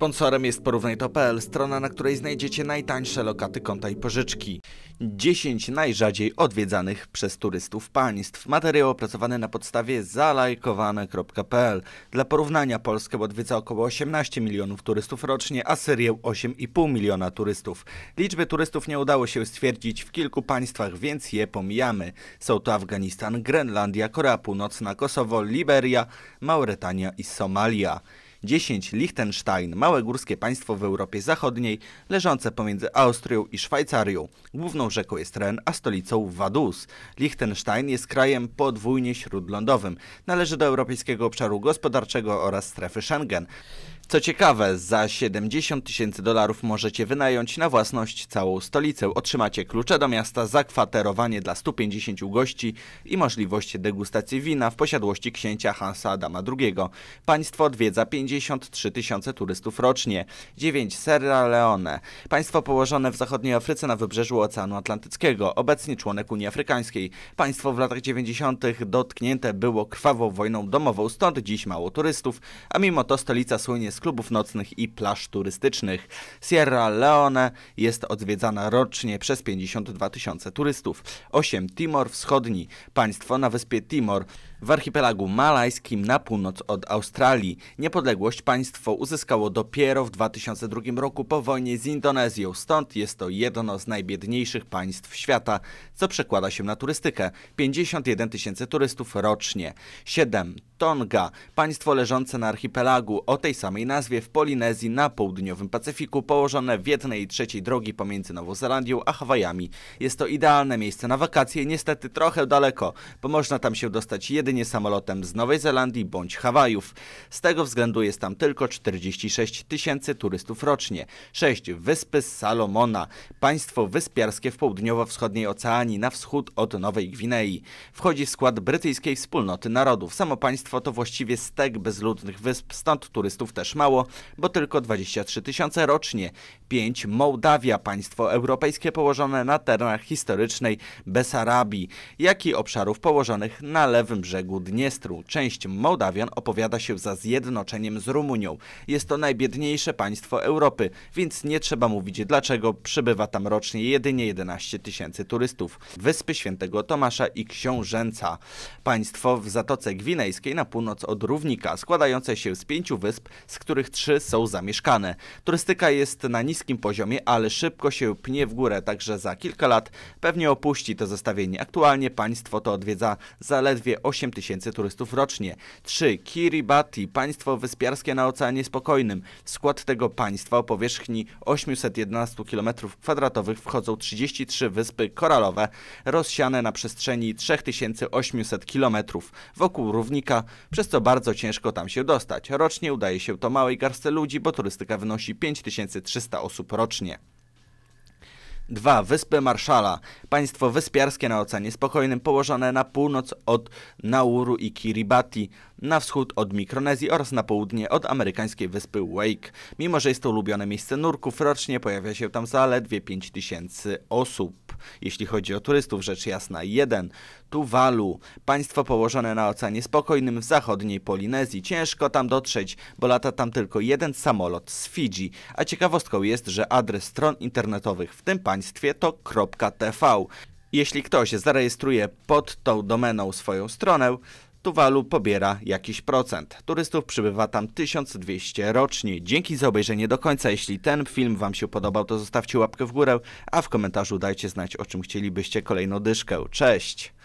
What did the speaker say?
Sponsorem jest porównaj.pl, strona, na której znajdziecie najtańsze lokaty konta i pożyczki. 10 najrzadziej odwiedzanych przez turystów państw. Materiał opracowany na podstawie zalajkowane.pl. Dla porównania Polskę odwiedza około 18 milionów turystów rocznie, a Syrię 8,5 miliona turystów. Liczby turystów nie udało się stwierdzić w kilku państwach, więc je pomijamy. Są to Afganistan, Grenlandia, Korea Północna, Kosowo, Liberia, Mauretania i Somalia. 10. Liechtenstein, małe górskie państwo w Europie Zachodniej, leżące pomiędzy Austrią i Szwajcarią. Główną rzeką jest Ren, a stolicą Vaduz. Liechtenstein jest krajem podwójnie śródlądowym. Należy do Europejskiego Obszaru Gospodarczego oraz strefy Schengen. Co ciekawe, za 70 tysięcy dolarów możecie wynająć na własność całą stolicę. Otrzymacie klucze do miasta, zakwaterowanie dla 150 gości i możliwość degustacji wina w posiadłości księcia Hansa Adama II. Państwo odwiedza 53 tysiące turystów rocznie. 9. Sierra Leone. Państwo położone w zachodniej Afryce na wybrzeżu Oceanu Atlantyckiego, obecnie członek Unii Afrykańskiej. Państwo w latach 90. dotknięte było krwawą wojną domową, stąd dziś mało turystów, a mimo to stolica słynie z klubów nocnych i plaż turystycznych. Sierra Leone jest odwiedzana rocznie przez 52 tysiące turystów. 8. Timor Wschodni. Państwo na wyspie Timor w archipelagu malajskim na północ od Australii niepodległość państwo uzyskało dopiero w 2002 roku po wojnie z Indonezją, stąd jest to jedno z najbiedniejszych państw świata, co przekłada się na turystykę. 51 tysięcy turystów rocznie. 7 Tonga, państwo leżące na archipelagu o tej samej nazwie w Polinezji na południowym Pacyfiku, położone w jednej trzeciej drogi pomiędzy Nową Zelandią a Hawajami. Jest to idealne miejsce na wakacje, niestety trochę daleko, bo można tam się dostać jedynie jedynie samolotem z Nowej Zelandii bądź Hawajów. Z tego względu jest tam tylko 46 tysięcy turystów rocznie. 6. Wyspy Salomona, państwo wyspiarskie w południowo-wschodniej Oceanii na wschód od Nowej Gwinei. Wchodzi w skład brytyjskiej wspólnoty narodów. Samo państwo to właściwie stek bezludnych wysp, stąd turystów też mało, bo tylko 23 tysiące rocznie. 5. Mołdawia, państwo europejskie położone na terenach historycznej Besarabii, jak i obszarów położonych na lewym brzegu brzegu Dniestru. Część Mołdawian opowiada się za zjednoczeniem z Rumunią. Jest to najbiedniejsze państwo Europy, więc nie trzeba mówić dlaczego przybywa tam rocznie jedynie 11 tysięcy turystów. Wyspy Świętego Tomasza i Książęca. Państwo w Zatoce Gwinejskiej na północ od Równika, składające się z pięciu wysp, z których trzy są zamieszkane. Turystyka jest na niskim poziomie, ale szybko się pnie w górę, także za kilka lat pewnie opuści to zestawienie. Aktualnie państwo to odwiedza zaledwie 8 8 tysięcy turystów rocznie. 3. Kiribati, państwo wyspiarskie na Oceanie Spokojnym. W skład tego państwa o powierzchni 811 km2 wchodzą 33 wyspy koralowe rozsiane na przestrzeni 3800 km wokół równika, przez co bardzo ciężko tam się dostać. Rocznie udaje się to małej garstce ludzi, bo turystyka wynosi 5300 osób rocznie. 2. Wyspy Marszala. Państwo wyspiarskie na Oceanie Spokojnym, położone na północ od Nauru i Kiribati, na wschód od Mikronezji oraz na południe od amerykańskiej wyspy Wake. Mimo, że jest to ulubione miejsce nurków, rocznie pojawia się tam zaledwie 5000 osób jeśli chodzi o turystów rzecz jasna. 1. Tuwalu, państwo położone na Oceanie Spokojnym w zachodniej Polinezji. Ciężko tam dotrzeć, bo lata tam tylko jeden samolot z Fidżi. A ciekawostką jest, że adres stron internetowych w tym państwie to .tv. Jeśli ktoś zarejestruje pod tą domeną swoją stronę, Tuwalu pobiera jakiś procent. Turystów przybywa tam 1200 rocznie. Dzięki za obejrzenie do końca. Jeśli ten film Wam się podobał, to zostawcie łapkę w górę, a w komentarzu dajcie znać, o czym chcielibyście kolejną dyszkę. Cześć!